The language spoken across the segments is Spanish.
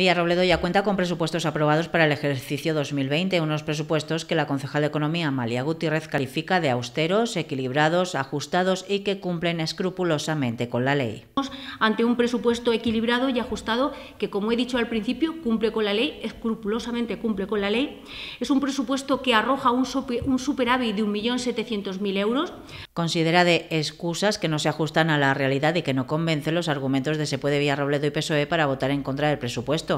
Villarrobledo ya cuenta con presupuestos aprobados para el ejercicio 2020, unos presupuestos que la concejal de Economía Amalia Gutiérrez califica de austeros, equilibrados, ajustados y que cumplen escrupulosamente con la ley. Ante un presupuesto equilibrado y ajustado que, como he dicho al principio, cumple con la ley, escrupulosamente cumple con la ley. Es un presupuesto que arroja un superávit de 1.700.000 euros. Considera de excusas que no se ajustan a la realidad y que no convence los argumentos de Se puede Villarrobledo y PSOE para votar en contra del presupuesto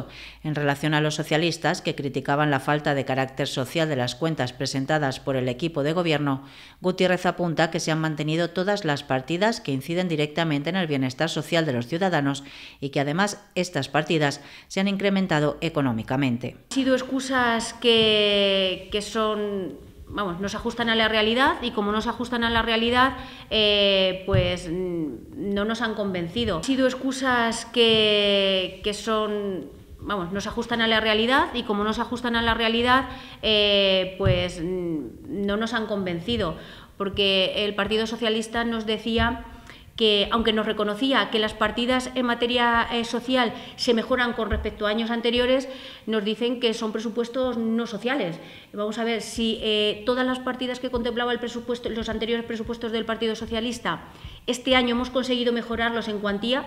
en relación a los socialistas que criticaban la falta de carácter social de las cuentas presentadas por el equipo de gobierno, Gutiérrez apunta que se han mantenido todas las partidas que inciden directamente en el bienestar social de los ciudadanos y que además estas partidas se han incrementado económicamente. Han sido excusas que, que son vamos, no se ajustan a la realidad y como no se ajustan a la realidad, eh, pues no nos han convencido. Han sido excusas que, que son vamos, no se ajustan a la realidad y como no se ajustan a la realidad, eh, pues mm, no nos han convencido, porque el Partido Socialista nos decía que, aunque nos reconocía que las partidas en materia eh, social se mejoran con respecto a años anteriores, nos dicen que son presupuestos no sociales. Vamos a ver si eh, todas las partidas que contemplaba el presupuesto, los anteriores presupuestos del Partido Socialista, este año hemos conseguido mejorarlos en cuantía,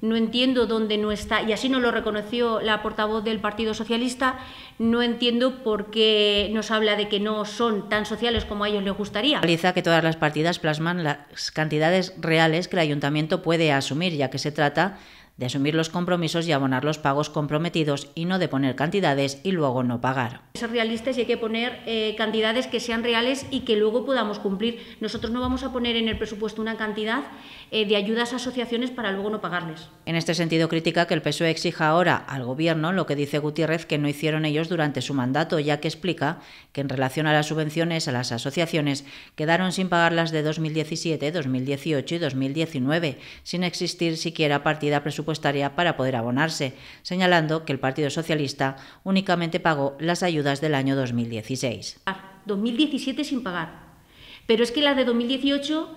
no entiendo dónde no está, y así no lo reconoció la portavoz del Partido Socialista, no entiendo por qué nos habla de que no son tan sociales como a ellos les gustaría. Realiza que todas las partidas plasman las cantidades reales que el ayuntamiento puede asumir, ya que se trata de asumir los compromisos y abonar los pagos comprometidos y no de poner cantidades y luego no pagar ser realistas y hay que poner eh, cantidades que sean reales y que luego podamos cumplir. Nosotros no vamos a poner en el presupuesto una cantidad eh, de ayudas a asociaciones para luego no pagarles. En este sentido, critica que el PSOE exija ahora al Gobierno lo que dice Gutiérrez que no hicieron ellos durante su mandato, ya que explica que en relación a las subvenciones a las asociaciones quedaron sin pagarlas de 2017, 2018 y 2019, sin existir siquiera partida presupuestaria para poder abonarse, señalando que el Partido Socialista únicamente pagó las ayudas del año 2016. 2017 ah, sin pagar. Pero es que las de 2018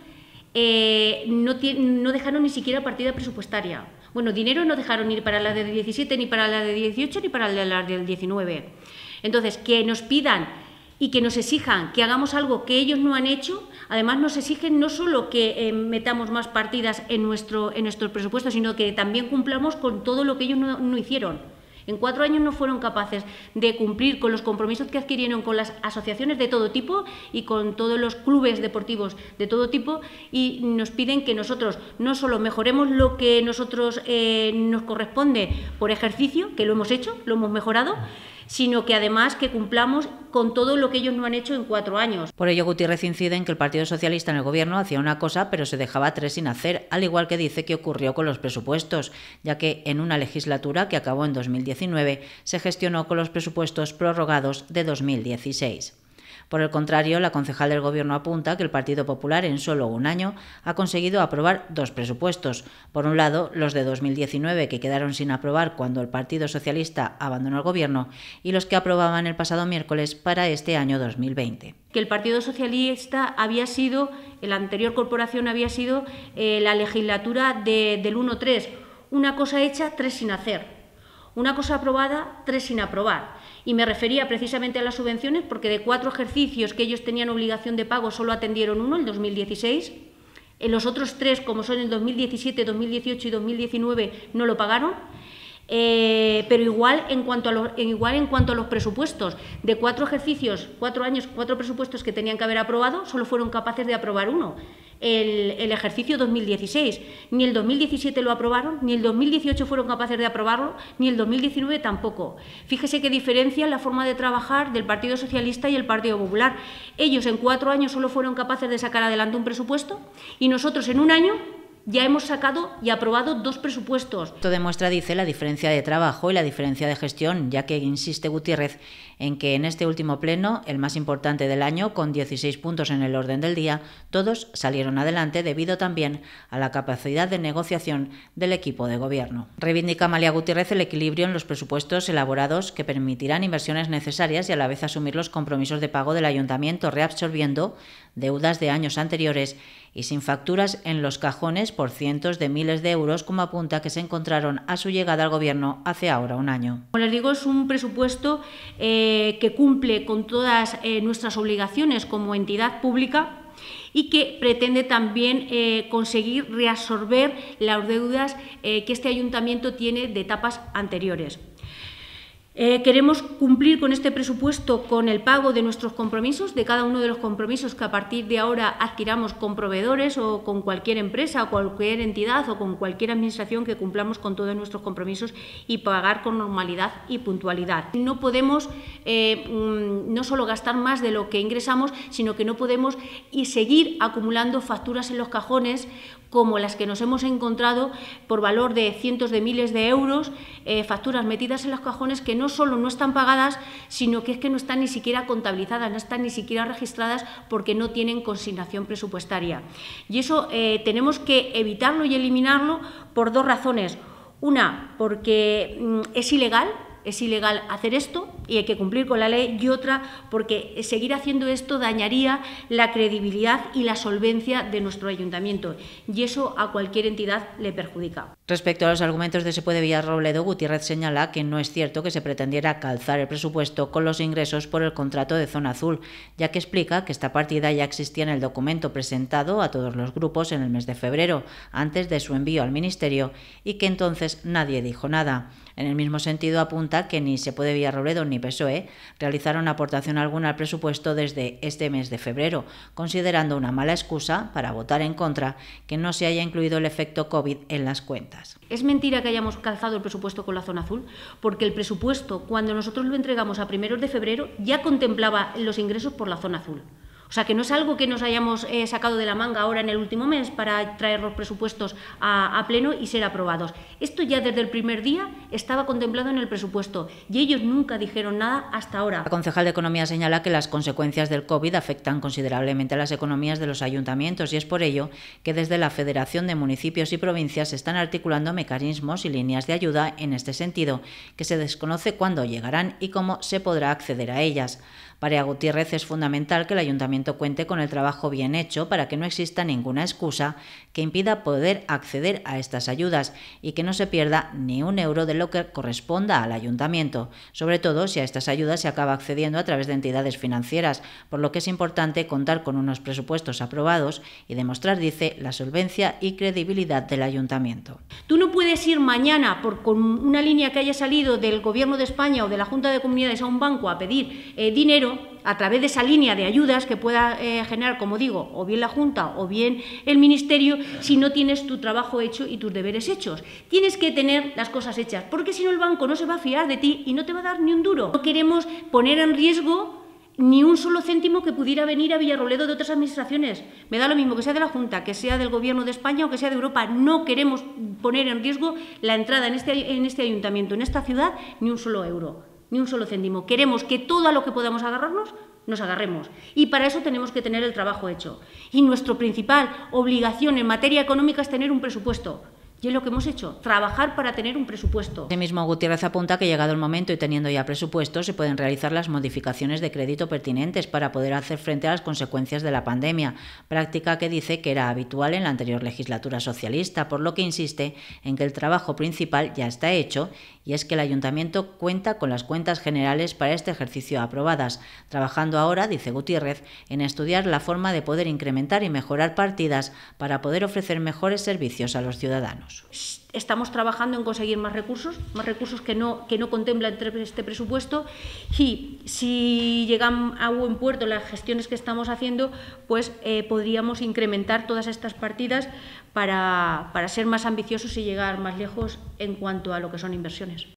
eh, no, no dejaron ni siquiera partida presupuestaria. Bueno, dinero no dejaron ir para las de 17, ni para la de 18, ni para la del 19. Entonces, que nos pidan y que nos exijan que hagamos algo que ellos no han hecho, además nos exigen no solo que eh, metamos más partidas en nuestro, en nuestro presupuesto, sino que también cumplamos con todo lo que ellos no hicieron. En cuatro años no fueron capaces de cumplir con los compromisos que adquirieron con las asociaciones de todo tipo y con todos los clubes deportivos de todo tipo y nos piden que nosotros no solo mejoremos lo que nosotros eh, nos corresponde por ejercicio, que lo hemos hecho, lo hemos mejorado, sino que además que cumplamos con todo lo que ellos no han hecho en cuatro años. Por ello, Gutiérrez incide en que el Partido Socialista en el Gobierno hacía una cosa, pero se dejaba tres sin hacer, al igual que dice que ocurrió con los presupuestos, ya que en una legislatura que acabó en 2019 se gestionó con los presupuestos prorrogados de 2016. Por el contrario, la concejal del Gobierno apunta que el Partido Popular en solo un año ha conseguido aprobar dos presupuestos. Por un lado, los de 2019 que quedaron sin aprobar cuando el Partido Socialista abandonó el Gobierno y los que aprobaban el pasado miércoles para este año 2020 que el Partido Socialista había sido, la anterior corporación había sido eh, la legislatura del 1-3, una cosa hecha, tres sin hacer. Una cosa aprobada, tres sin aprobar. Y me refería precisamente a las subvenciones porque de cuatro ejercicios que ellos tenían obligación de pago solo atendieron uno, el 2016. En eh, los otros tres, como son el 2017, 2018 y 2019, no lo pagaron. Eh, pero igual en, cuanto a los, igual en cuanto a los presupuestos, de cuatro ejercicios, cuatro años, cuatro presupuestos que tenían que haber aprobado, solo fueron capaces de aprobar uno el, ejercicio 2016. Ni el 2017 lo aprobaron, ni el 2018 fueron capaces de aprobarlo, ni el 2019 tampoco. Fíjese qué diferencia la forma de trabajar del Partido Socialista y el Partido Popular. Ellos en cuatro años solo fueron capaces de sacar adelante un presupuesto y nosotros en un año ya hemos sacado y aprobado dos presupuestos. Esto demuestra, dice, la diferencia de trabajo y la diferencia de gestión, ya que insiste Gutiérrez en que en este último pleno, el más importante del año, con 16 puntos en el orden del día, todos salieron adelante debido también a la capacidad de negociación del equipo de gobierno. Reivindica Malia Gutiérrez el equilibrio en los presupuestos elaborados que permitirán inversiones necesarias y a la vez asumir los compromisos de pago del ayuntamiento, reabsorbiendo deudas de años anteriores y sin facturas en los cajones por cientos de miles de euros, como apunta que se encontraron a su llegada al Gobierno hace ahora un año. Como les digo, es un presupuesto eh, que cumple con todas eh, nuestras obligaciones como entidad pública y que pretende también eh, conseguir reabsorber las deudas que este ayuntamiento tiene de etapas anteriores. Eh, queremos cumplir con este presupuesto con el pago de nuestros compromisos, de cada uno de los compromisos que a partir de ahora adquiramos con proveedores o con cualquier empresa o cualquier entidad o con cualquier administración que cumplamos con todos nuestros compromisos y pagar con normalidad y puntualidad. No podemos eh, mm, no solo gastar más de lo que ingresamos, sino que no podemos y seguir acumulando facturas en los cajones como las que nos hemos encontrado por valor de cientos de miles de euros, eh, facturas metidas en los cajones que no no solo no están pagadas, sino que es que no están ni siquiera contabilizadas, no están ni siquiera registradas porque no tienen consignación presupuestaria. Y eso eh, tenemos que evitarlo y eliminarlo por dos razones. Una, porque mm, es ilegal, es ilegal hacer esto y hay que cumplir con la ley, y otra porque seguir haciendo esto dañaría la credibilidad y la solvencia de nuestro ayuntamiento, y eso a cualquier entidad le perjudica. Respecto a los argumentos de Se puede Villarrobledo, Gutiérrez señala que no es cierto que se pretendiera calzar el presupuesto con los ingresos por el contrato de Zona Azul, ya que explica que esta partida ya existía en el documento presentado a todos los grupos en el mes de febrero, antes de su envío al Ministerio, y que entonces nadie dijo nada. En el mismo sentido, apunta que ni se puede Villarrobledo ni PSOE realizaron aportación alguna al presupuesto desde este mes de febrero, considerando una mala excusa para votar en contra que no se haya incluido el efecto COVID en las cuentas. Es mentira que hayamos calzado el presupuesto con la zona azul, porque el presupuesto, cuando nosotros lo entregamos a primeros de febrero, ya contemplaba los ingresos por la zona azul. O sea, que no es algo que nos hayamos eh, sacado de la manga ahora en el último mes para traer los presupuestos a, a pleno y ser aprobados. Esto ya desde el primer día estaba contemplado en el presupuesto y ellos nunca dijeron nada hasta ahora. La concejal de Economía señala que las consecuencias del COVID afectan considerablemente a las economías de los ayuntamientos y es por ello que desde la Federación de Municipios y Provincias se están articulando mecanismos y líneas de ayuda en este sentido, que se desconoce cuándo llegarán y cómo se podrá acceder a ellas. Para Gutiérrez es fundamental que el ayuntamiento cuente con el trabajo bien hecho para que no exista ninguna excusa que impida poder acceder a estas ayudas y que no se pierda ni un euro de lo que corresponda al ayuntamiento, sobre todo si a estas ayudas se acaba accediendo a través de entidades financieras, por lo que es importante contar con unos presupuestos aprobados y demostrar, dice, la solvencia y credibilidad del ayuntamiento. Tú no puedes ir mañana por con una línea que haya salido del Gobierno de España o de la Junta de Comunidades a un banco a pedir eh, dinero a través de esa línea de ayudas que pueda eh, generar, como digo, o bien la Junta o bien el Ministerio, si no tienes tu trabajo hecho y tus deberes hechos. Tienes que tener las cosas hechas, porque si no el banco no se va a fiar de ti y no te va a dar ni un duro. No queremos poner en riesgo ni un solo céntimo que pudiera venir a Villarroledo de otras administraciones. Me da lo mismo que sea de la Junta, que sea del Gobierno de España o que sea de Europa. No queremos poner en riesgo la entrada en este, este ayuntamiento, en esta ciudad, ni un solo euro ni un solo céntimo. Queremos que todo a lo que podamos agarrarnos nos agarremos. Y para eso tenemos que tener el trabajo hecho. Y nuestra principal obligación en materia económica es tener un presupuesto. Y es lo que hemos hecho, trabajar para tener un presupuesto. mismo Gutiérrez apunta que llegado el momento y teniendo ya presupuesto, se pueden realizar las modificaciones de crédito pertinentes para poder hacer frente a las consecuencias de la pandemia, práctica que dice que era habitual en la anterior legislatura socialista, por lo que insiste en que el trabajo principal ya está hecho y es que el ayuntamiento cuenta con las cuentas generales para este ejercicio aprobadas, trabajando ahora, dice Gutiérrez, en estudiar la forma de poder incrementar y mejorar partidas para poder ofrecer mejores servicios a los ciudadanos. Estamos trabajando en conseguir más recursos, más recursos que no, que no contempla este presupuesto y si llegan a buen puerto las gestiones que estamos haciendo, pues eh, podríamos incrementar todas estas partidas para ser más ambiciosos y llegar más lejos en cuanto a lo que son inversiones.